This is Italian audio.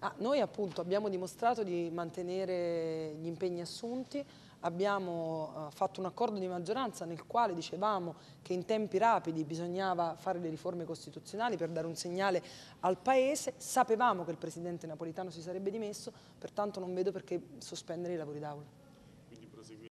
Ah, noi appunto abbiamo dimostrato di mantenere gli impegni assunti, abbiamo uh, fatto un accordo di maggioranza nel quale dicevamo che in tempi rapidi bisognava fare le riforme costituzionali per dare un segnale al Paese, sapevamo che il Presidente Napolitano si sarebbe dimesso, pertanto non vedo perché sospendere i lavori d'Aula.